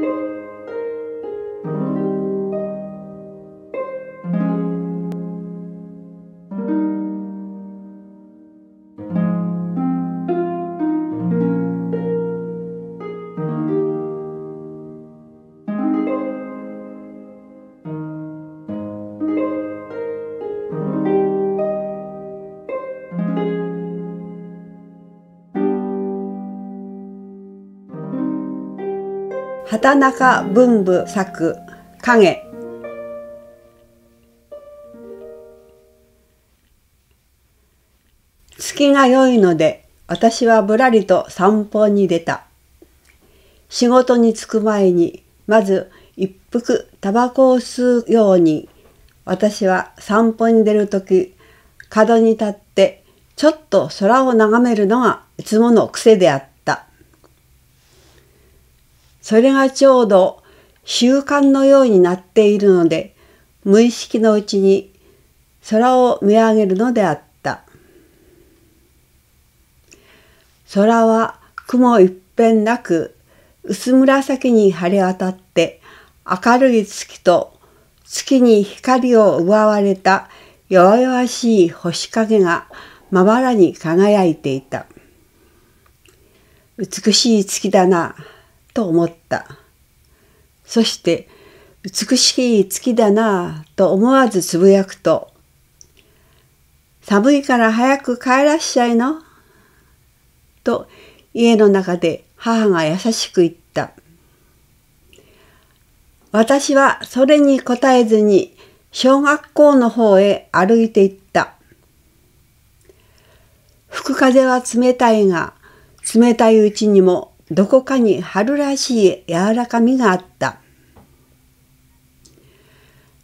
Thank you. 畑中文部作影月が良いので私はぶらりと散歩に出た仕事に着く前にまず一服タバコを吸うように私は散歩に出る時角に立ってちょっと空を眺めるのがいつもの癖であったそれがちょうど習慣のようになっているので無意識のうちに空を見上げるのであった空は雲一辺なく薄紫に晴れ渡って明るい月と月に光を奪われた弱々しい星影がまばらに輝いていた美しい月だなと思った。そして、美しい月だなぁと思わずつぶやくと、寒いから早く帰らっしゃいのと家の中で母が優しく言った。私はそれに答えずに小学校の方へ歩いていった。吹く風は冷たいが、冷たいうちにもどこかに春らしい柔らかみがあった。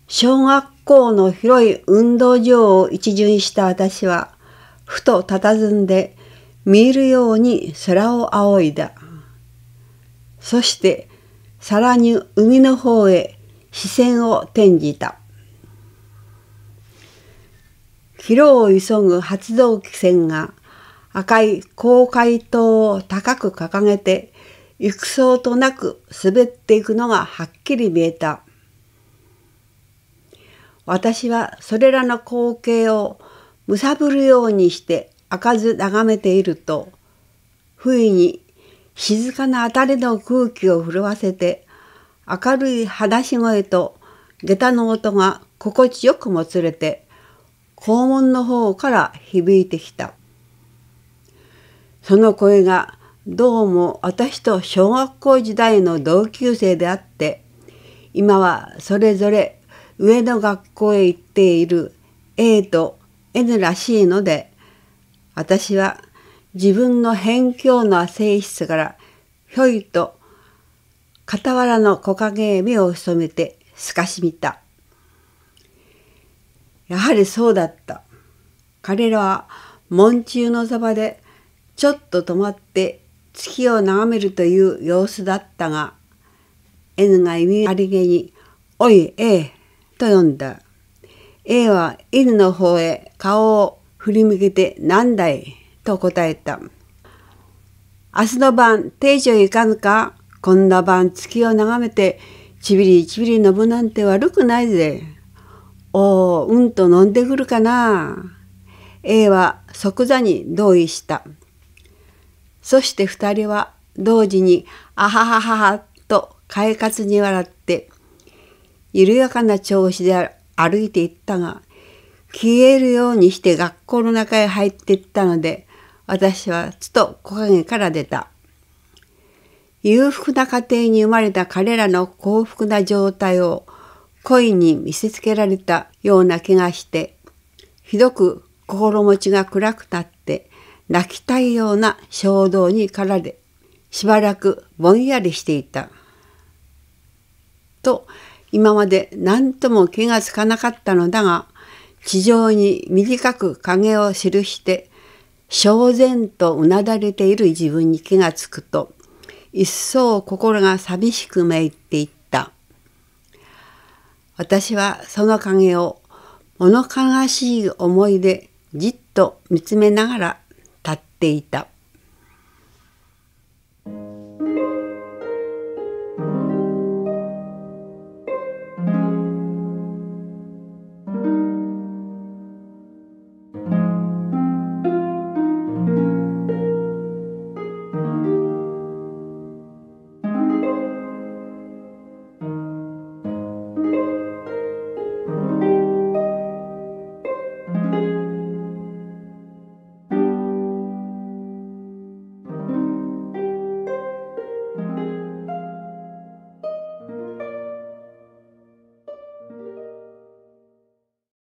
小学校の広い運動場を一巡した私は、ふと佇んで見えるように空を仰いだ。そして、さらに海の方へ視線を転じた。広を急ぐ発動機船が赤い公海灯を高く掲げて、行くそうとなく滑っていくのがはっきり見えた。私はそれらの光景をむさぶるようにして開かず眺めていると、不意に静かなあたりの空気を震わせて、明るい話し声と下駄の音が心地よくもつれて、肛門の方から響いてきた。その声がどうも私と小学校時代の同級生であって今はそれぞれ上の学校へ行っている A と N らしいので私は自分の辺境な性質からひょいと傍らの木陰へ目を潜めてすかしみた。やはりそうだった。彼らは門中のそばでちょっと止まって月を眺めるという様子だったが N が意味ありげに「おい A」と呼んだ A は N の方へ顔を振り向けて「なんだい?」と答えた「明日の晩定時へ行かぬかこんな晩月を眺めてちびりちびり飲むなんて悪くないぜ」おおうんと飲んでくるかな A は即座に同意した。そして2人は同時に「あはははは」と快活に笑って緩やかな調子で歩いていったが消えるようにして学校の中へ入っていったので私はつと木陰から出た裕福な家庭に生まれた彼らの幸福な状態を恋に見せつけられたような気がしてひどく心持ちが暗くなった泣きたいような衝動に駆られしばらくぼんやりしていた。と今まで何とも気がつかなかったのだが地上に短く影を記して焦然とうなだれている自分に気がつくと一層心が寂しくめいっていった私はその影を物悲しい思いでじっと見つめながらっていた。